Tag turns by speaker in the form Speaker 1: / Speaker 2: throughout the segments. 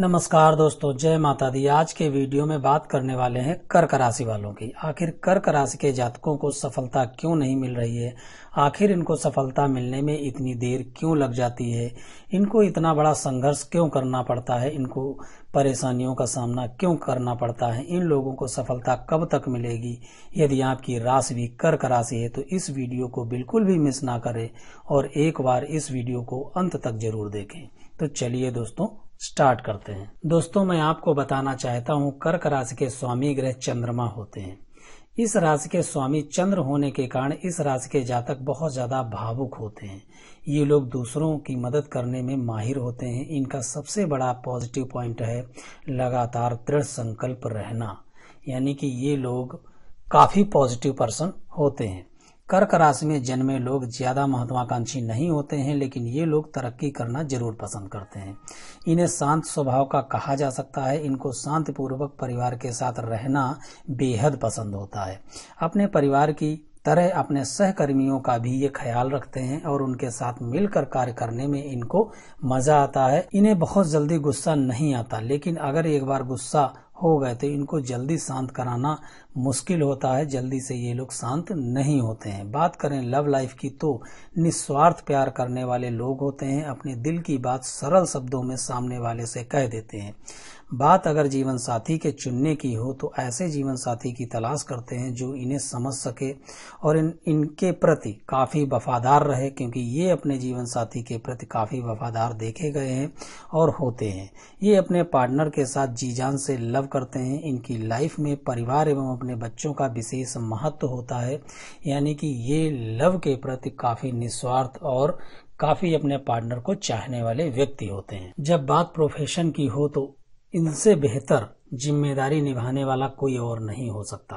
Speaker 1: नमस्कार दोस्तों जय माता दी आज के वीडियो में बात करने वाले हैं कर्क राशि वालों की आखिर कर्क राशि के जातकों को सफलता क्यों नहीं मिल रही है आखिर इनको सफलता मिलने में इतनी देर क्यों लग जाती है इनको इतना बड़ा संघर्ष क्यों करना पड़ता है इनको परेशानियों का सामना क्यों करना पड़ता है इन लोगों को सफलता कब तक मिलेगी यदि आपकी राशि भी कर्क राशि है तो इस वीडियो को बिल्कुल भी मिस ना करें और एक बार इस वीडियो को अंत तक जरूर देखें तो चलिए दोस्तों स्टार्ट करते हैं दोस्तों मैं आपको बताना चाहता हूँ कर्क राशि के स्वामी ग्रह चंद्रमा होते हैं इस राशि के स्वामी चंद्र होने के कारण इस राशि के जातक बहुत ज्यादा भावुक होते हैं ये लोग दूसरों की मदद करने में माहिर होते हैं इनका सबसे बड़ा पॉजिटिव पॉइंट है लगातार दृढ़ संकल्प रहना यानी कि ये लोग काफी पॉजिटिव पर्सन होते हैं कर्क राशि में जन्मे लोग ज्यादा महत्वाकांक्षी नहीं होते हैं लेकिन ये लोग तरक्की करना जरूर पसंद करते हैं इन्हें शांत स्वभाव का कहा जा सकता है इनको शांति पूर्वक परिवार के साथ रहना बेहद पसंद होता है अपने परिवार की तरह अपने सहकर्मियों का भी ये ख्याल रखते हैं और उनके साथ मिलकर कार्य करने में इनको मजा आता है इन्हें बहुत जल्दी गुस्सा नहीं आता लेकिन अगर एक बार गुस्सा हो गए तो इनको जल्दी शांत कराना मुश्किल होता है जल्दी से ये लोग शांत नहीं होते हैं बात करें लव लाइफ की तो निस्वार्थ प्यार करने वाले लोग होते हैं अपने दिल की बात सरल शब्दों में सामने वाले से कह देते हैं बात अगर जीवन साथी के चुनने की हो तो ऐसे जीवन साथी की तलाश करते हैं जो इन्हें समझ सके और इन इनके प्रति काफ़ी वफादार रहे क्योंकि ये अपने जीवन साथी के प्रति काफ़ी वफादार देखे गए हैं और होते हैं ये अपने पार्टनर के साथ जी जान से लव करते हैं इनकी लाइफ में परिवार एवं अपने बच्चों का विशेष महत्व होता है यानी कि ये लव के प्रति काफ़ी निस्वार्थ और काफ़ी अपने पार्टनर को चाहने वाले व्यक्ति होते हैं जब बात प्रोफेशन की हो तो इनसे बेहतर जिम्मेदारी निभाने वाला कोई और नहीं हो सकता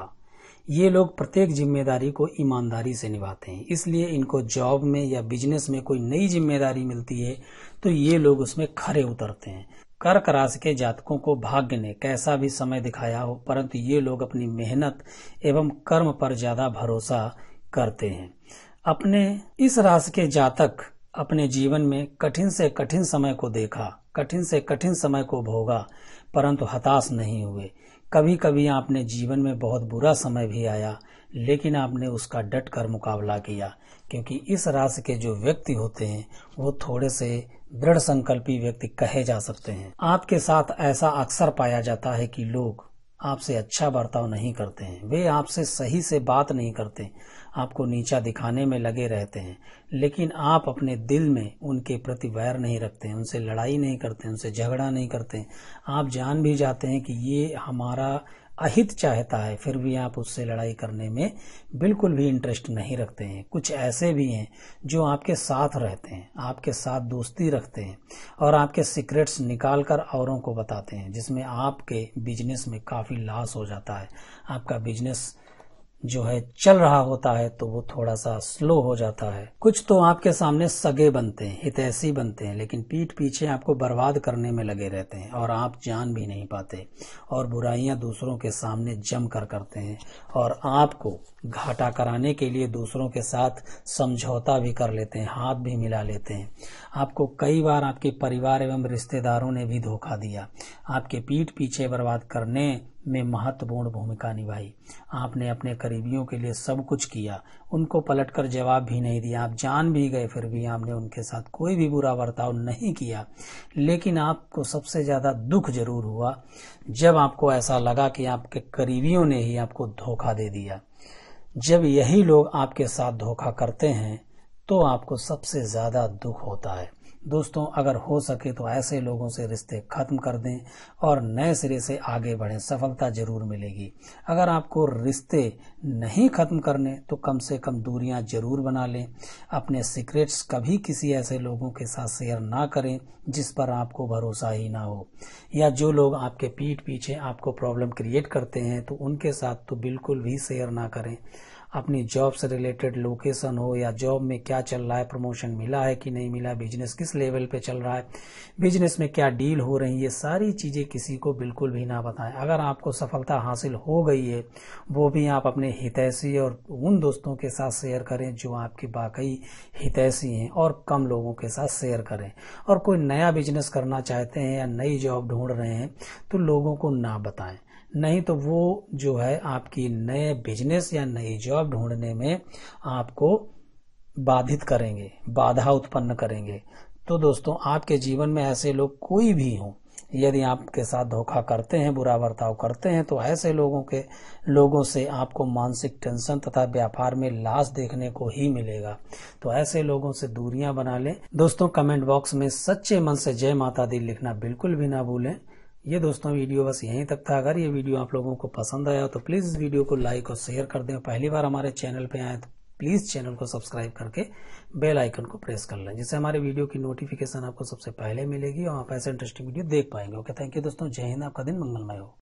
Speaker 1: ये लोग प्रत्येक जिम्मेदारी को ईमानदारी से निभाते हैं इसलिए इनको जॉब में या बिजनेस में कोई नई जिम्मेदारी मिलती है तो ये लोग उसमें खरे उतरते हैं कर्क राशि के जातकों को भाग्य ने कैसा भी समय दिखाया हो परंतु ये लोग अपनी मेहनत एवं कर्म पर ज्यादा भरोसा करते हैं अपने इस राशि के जातक अपने जीवन में कठिन से कठिन समय को देखा कठिन से कठिन समय को भोगा परंतु हताश नहीं हुए कभी कभी आपने जीवन में बहुत बुरा समय भी आया लेकिन आपने उसका डट कर मुकाबला किया क्योंकि इस राशि के जो व्यक्ति होते हैं वो थोड़े से दृढ़ संकल्पी व्यक्ति कहे जा सकते हैं आपके साथ ऐसा अक्सर पाया जाता है कि लोग आपसे अच्छा बर्ताव नहीं करते हैं वे आपसे सही से बात नहीं करते आपको नीचा दिखाने में लगे रहते हैं लेकिन आप अपने दिल में उनके प्रति वैर नहीं रखते उनसे लड़ाई नहीं करते उनसे झगड़ा नहीं करते आप जान भी जाते हैं कि ये हमारा अहित चाहता है फिर भी आप उससे लड़ाई करने में बिल्कुल भी इंटरेस्ट नहीं रखते हैं कुछ ऐसे भी हैं जो आपके साथ रहते हैं आपके साथ दोस्ती रखते हैं और आपके सीक्रेट्स निकाल कर औरों को बताते हैं जिसमें आपके बिजनेस में काफ़ी लॉस हो जाता है आपका बिजनेस जो है चल रहा होता है तो वो थोड़ा सा स्लो हो जाता है कुछ तो आपके सामने सगे बनते हैं हितैषी बनते हैं लेकिन पीठ पीछे आपको बर्बाद करने में लगे रहते हैं और आप जान भी नहीं पाते और बुराइयां दूसरों के सामने जम कर करते हैं और आपको घाटा कराने के लिए दूसरों के साथ समझौता भी कर लेते हैं हाथ भी मिला लेते हैं आपको कई बार आपके परिवार एवं रिश्तेदारों ने भी धोखा दिया आपके पीठ पीछे बर्बाद करने में महत्वपूर्ण भूमिका निभाई आपने अपने करीबियों के लिए सब कुछ किया उनको पलटकर जवाब भी नहीं दिया आप जान भी गए फिर भी आपने उनके साथ कोई भी बुरा बर्ताव नहीं किया लेकिन आपको सबसे ज़्यादा दुख जरूर हुआ जब आपको ऐसा लगा कि आपके करीबियों ने ही आपको धोखा दे दिया जब यही लोग आपके साथ धोखा करते हैं तो आपको सबसे ज़्यादा दुख होता है दोस्तों अगर हो सके तो ऐसे लोगों से रिश्ते खत्म कर दें और नए सिरे से आगे बढ़ें सफलता जरूर मिलेगी अगर आपको रिश्ते नहीं खत्म करने तो कम से कम दूरियां जरूर बना लें अपने सीक्रेट्स कभी किसी ऐसे लोगों के साथ शेयर ना करें जिस पर आपको भरोसा ही ना हो या जो लोग आपके पीठ पीछे आपको प्रॉब्लम क्रिएट करते हैं तो उनके साथ तो बिल्कुल भी शेयर ना करें अपनी जॉब से रिलेटेड लोकेशन हो या जॉब में क्या चल रहा है प्रमोशन मिला है कि नहीं मिला बिजनेस किस लेवल पे चल रहा है बिजनेस में क्या डील हो रही है सारी चीज़ें किसी को बिल्कुल भी ना बताएं अगर आपको सफलता हासिल हो गई है वो भी आप अपने हितैषी और उन दोस्तों के साथ शेयर करें जो आपके वाकई हितैषी हैं और कम लोगों के साथ शेयर करें और कोई नया बिजनेस करना चाहते हैं या नई जॉब ढूंढ रहे हैं तो लोगों को ना बताएं नहीं तो वो जो है आपकी नए बिजनेस या नई जॉब ढूंढने में आपको बाधित करेंगे बाधा उत्पन्न करेंगे तो दोस्तों आपके जीवन में ऐसे लोग कोई भी हो यदि आपके साथ धोखा करते हैं बुरा बर्ताव करते हैं तो ऐसे लोगों के लोगों से आपको मानसिक टेंशन तथा व्यापार में लाश देखने को ही मिलेगा तो ऐसे लोगों से दूरियां बना लें दोस्तों कमेंट बॉक्स में सच्चे मन से जय माता दी लिखना बिल्कुल भी ना भूलें ये दोस्तों वीडियो बस यहीं तक था अगर ये वीडियो आप लोगों को पसंद आया तो प्लीज़ इस वीडियो को लाइक और शेयर कर दें पहली बार हमारे चैनल पे आए तो प्लीज़ चैनल को सब्सक्राइब करके बेल आइकन को प्रेस कर लें जिससे हमारे वीडियो की नोटिफिकेशन आपको सबसे पहले मिलेगी और आप ऐसे इंटरेस्टिंग वीडियो देख पाएंगे ओके थैंक यू दोस्तों जय हिंद आपका दिन मंगलमय हो